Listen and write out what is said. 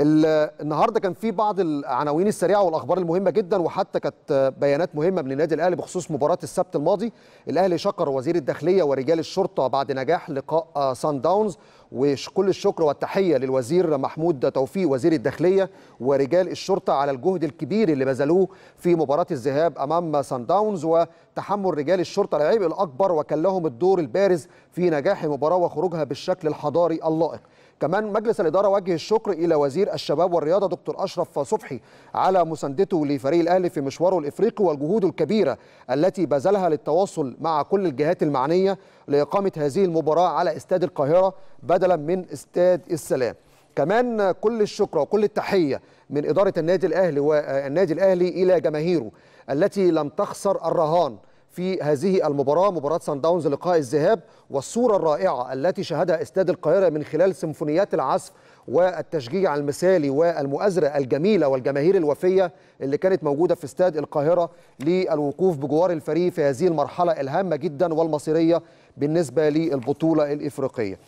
النهارده كان في بعض العناوين السريعه والاخبار المهمه جدا وحتى كانت بيانات مهمه من النادي الاهلي بخصوص مباراه السبت الماضي الاهلي شكر وزير الداخليه ورجال الشرطه بعد نجاح لقاء سان آه، داونز وكل الشكر والتحية للوزير محمود توفيق وزير الداخلية ورجال الشرطة على الجهد الكبير اللي بذلوه في مباراة الذهاب أمام سان داونز وتحمل رجال الشرطة العبء الأكبر وكان لهم الدور البارز في نجاح المباراة وخروجها بالشكل الحضاري اللائق كمان مجلس الإدارة وجه الشكر إلى وزير الشباب والرياضة دكتور أشرف صبحي على مساندته لفريق الأهلي في مشواره الإفريقي والجهود الكبيرة التي بذلها للتواصل مع كل الجهات المعنية لإقامة هذه المباراة على استاد القاهرة بدل بدلا من استاد السلام كمان كل الشكر وكل التحية من إدارة النادي الأهلي والنادي آه، الأهلي إلى جماهيره التي لم تخسر الرهان في هذه المباراة مباراة سان داونز لقاء الذهاب والصورة الرائعة التي شهدها استاد القاهرة من خلال سيمفونيات العزف والتشجيع المثالي والمؤازرة الجميلة والجماهير الوفية اللي كانت موجودة في استاد القاهرة للوقوف بجوار الفريق في هذه المرحلة الهامة جدا والمصيرية بالنسبة للبطولة الإفريقية